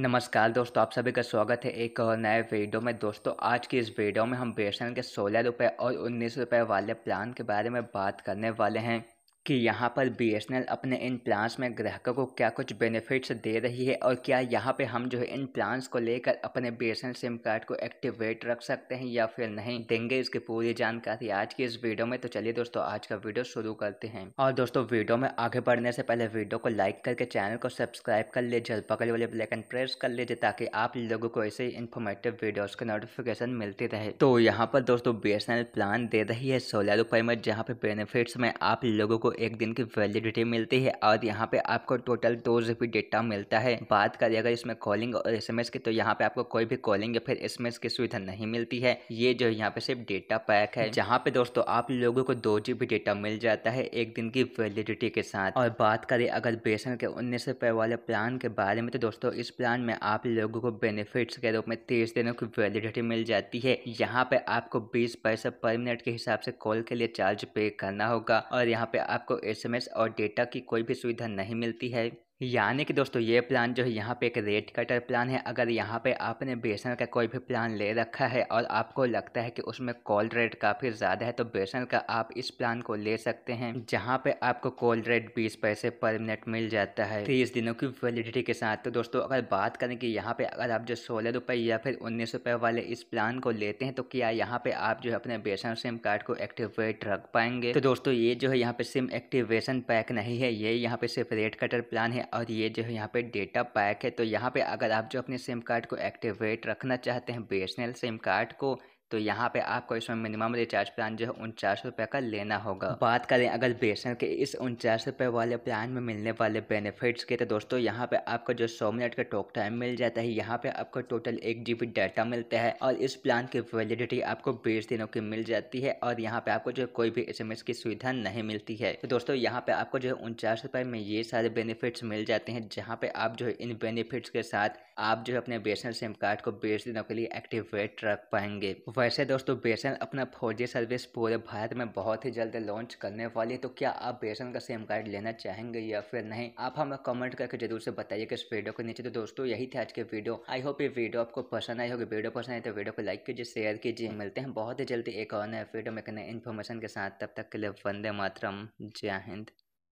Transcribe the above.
नमस्कार दोस्तों आप सभी का स्वागत है एक नए वीडियो में दोस्तों आज की इस वीडियो में हम बेसन के सोलह रुपये और उन्नीस रुपये वाले प्लान के बारे में बात करने वाले हैं कि यहाँ पर बी अपने इन प्लान्स में ग्राहकों को क्या कुछ बेनिफिट्स दे रही है और क्या यहाँ पे हम जो है इन प्लान्स को लेकर अपने बी सिम कार्ड को एक्टिवेट रख सकते हैं या फिर नहीं देंगे इसकी पूरी जानकारी आज की इस वीडियो में तो चलिए दोस्तों आज का वीडियो शुरू करते हैं और दोस्तों वीडियो में आगे बढ़ने से पहले वीडियो को लाइक करके चैनल को सब्सक्राइब कर ले जल पकड़े वाले ब्लैकन प्रेस कर लीजिए ताकि आप लोगों को ऐसे इन्फॉर्मेटिव वीडियोज के नोटिफिकेशन मिलती रहे तो यहाँ पर दोस्तों बी प्लान दे रही है सोलह रुपये में जहाँ पे बेनिफिट्स में आप लोगों को एक दिन की वैलिडिटी मिलती है और यहाँ पे आपको टोटल दो जी डेटा मिलता है बात करें अगर इसमें कॉलिंग और एस की तो यहाँ पे आपको कोई भी कॉलिंग या फिर एस की सुविधा नहीं मिलती है ये जो यहाँ पे सिर्फ डेटा पैक है जहाँ पे दोस्तों आप लोगों को दो जीबी डेटा मिल जाता है एक दिन की वैलिडिटी के साथ और बात करें अगर बेसन के उन्नीस रुपए वाले प्लान के बारे में तो दोस्तों इस प्लान में आप लोगों को बेनिफिट्स के रूप में तीस दिनों की वैलिडिटी मिल जाती है यहाँ पे आपको बीस पैसे पर मिनट के हिसाब से कॉल के लिए चार्ज पे करना होगा और यहाँ पे आप आपको एस और डेटा की कोई भी सुविधा नहीं मिलती है यानी कि दोस्तों ये प्लान जो है यहाँ पे एक रेट कटर प्लान है अगर यहाँ पे आपने बेसन का कोई भी प्लान ले रखा है और आपको लगता है कि उसमें कॉल रेट काफ़ी ज़्यादा है तो बेसन का आप इस प्लान को ले सकते हैं जहाँ पे आपको कॉल रेट बीस पैसे पर मिनट मिल जाता है तीस दिनों की वैलिडिटी के साथ तो दोस्तों अगर बात करें कि यहाँ पे अगर आप जो सोलह रुपये या फिर उन्नीस रुपये वाले इस प्लान को लेते हैं तो क्या यहाँ पे आप जो है अपने बेसन सिम कार्ड को एक्टिवेट रख पाएंगे तो दोस्तों ये जो है यहाँ पे सिम एक्टिवेशन पैक नहीं है ये यहाँ पे सिर्फ रेट कटर प्लान है और ये जो है यहाँ पे डेटा पैक है तो यहाँ पे अगर आप जो अपने सिम कार्ड को एक्टिवेट रखना चाहते हैं बी सिम कार्ड को तो यहाँ पे आपको इसमें मिनिमम रिचार्ज प्लान जो है उनचास रुपये का लेना होगा बात करें अगर बेसन के इस उनचास रुपये वाले प्लान में मिलने वाले बेनिफिट्स के तो दोस्तों यहाँ पे आपको जो सौ मिनट का टॉक टाइम मिल जाता है यहाँ पे आपको टोटल एक जी डाटा मिलता है और इस प्लान की वैलिडिटी आपको बीस दिनों की मिल जाती है और यहाँ पे आपको जो कोई भी एस की सुविधा नहीं मिलती है तो दोस्तों यहाँ पे आपको जो है उनचास रुपये में ये सारे बेनिफिट्स मिल जाते हैं जहाँ पे आप जो है इन बेनिफिट्स के साथ आप जो है अपने बेसन सिम कार्ड को बीस दिनों के लिए एक्टिवेट रख पाएंगे वैसे दोस्तों बेसन अपना फौजी सर्विस पूरे भारत में बहुत ही जल्द लॉन्च करने वाली है तो क्या आप बेसन का सिम कार्ड लेना चाहेंगे या फिर नहीं आप हमें कमेंट करके जरूर से बताइए कि इस वीडियो के नीचे तो दोस्तों यही थे आज के वीडियो आई होप ये वीडियो आपको पसंद आई होगी वीडियो पसंद आई तो वीडियो को लाइक कीजिए शेयर कीजिए मिलते हैं बहुत ही जल्दी एक और नए वीडियो में नए इन्फॉर्मेशन के साथ तब तक के लिए वंदे मातरम जय हिंद